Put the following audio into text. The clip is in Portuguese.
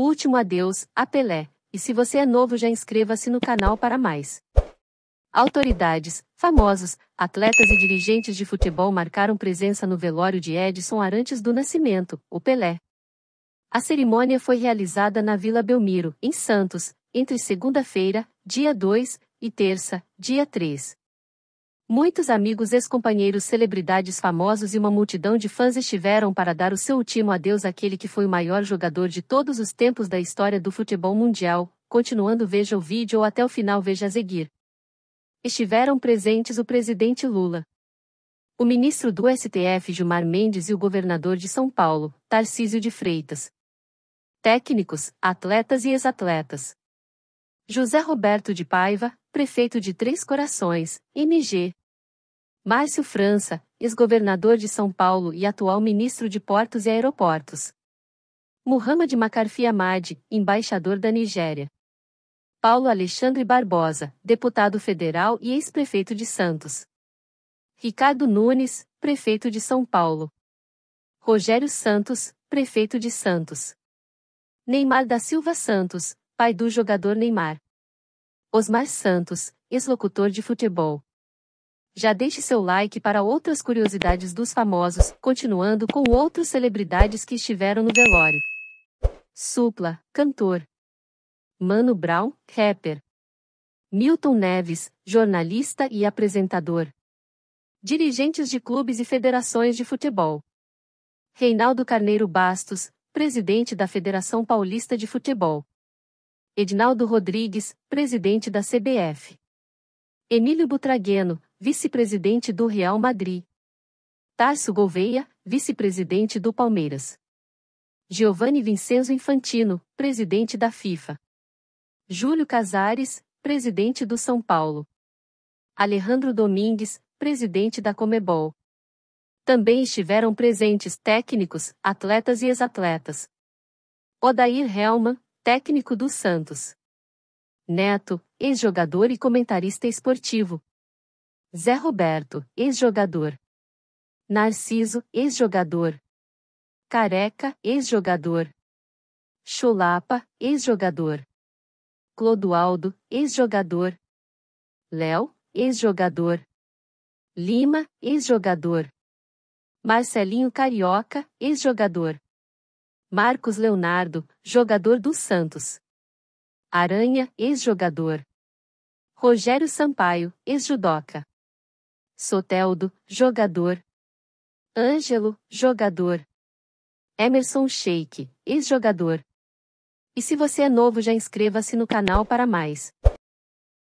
O último adeus, a Pelé. E se você é novo, já inscreva-se no canal para mais. Autoridades, famosos, atletas e dirigentes de futebol marcaram presença no velório de Edson Arantes do Nascimento, o Pelé. A cerimônia foi realizada na Vila Belmiro, em Santos, entre segunda-feira, dia 2, e terça, dia 3. Muitos amigos, ex-companheiros, celebridades famosos e uma multidão de fãs estiveram para dar o seu último adeus àquele que foi o maior jogador de todos os tempos da história do futebol mundial. Continuando, veja o vídeo ou até o final veja a seguir. Estiveram presentes o presidente Lula, o ministro do STF Gilmar Mendes e o governador de São Paulo, Tarcísio de Freitas. Técnicos, atletas e ex-atletas. José Roberto de Paiva, prefeito de Três Corações, MG, Márcio França, ex-governador de São Paulo e atual ministro de Portos e Aeroportos. Muhammad Makarfi Ahmad, embaixador da Nigéria. Paulo Alexandre Barbosa, deputado federal e ex-prefeito de Santos. Ricardo Nunes, prefeito de São Paulo. Rogério Santos, prefeito de Santos. Neymar da Silva Santos, pai do jogador Neymar. Osmar Santos, ex-locutor de futebol. Já deixe seu like para outras curiosidades dos famosos, continuando com outras celebridades que estiveram no velório. Supla, cantor. Mano Brown, rapper. Milton Neves, jornalista e apresentador. Dirigentes de clubes e federações de futebol. Reinaldo Carneiro Bastos, presidente da Federação Paulista de Futebol. Edinaldo Rodrigues, presidente da CBF. Emílio Butragueno, vice-presidente do Real Madrid. Tarso Gouveia, vice-presidente do Palmeiras. Giovanni Vincenzo Infantino, presidente da FIFA. Júlio Casares, presidente do São Paulo. Alejandro Domingues, presidente da Comebol. Também estiveram presentes técnicos, atletas e ex-atletas. Odair Helman, técnico do Santos. Neto, ex-jogador e comentarista esportivo, Zé Roberto, ex-jogador. Narciso, ex-jogador. Careca, ex-jogador. Chulapa, ex-jogador. Clodoaldo, ex-jogador. Léo, ex-jogador. Lima, ex-jogador. Marcelinho Carioca, ex-jogador. Marcos Leonardo, jogador do Santos. Aranha, ex-jogador. Rogério Sampaio, ex-judoca. Soteldo, jogador. Ângelo, jogador. Emerson Sheik, ex-jogador. E se você é novo, já inscreva-se no canal para mais.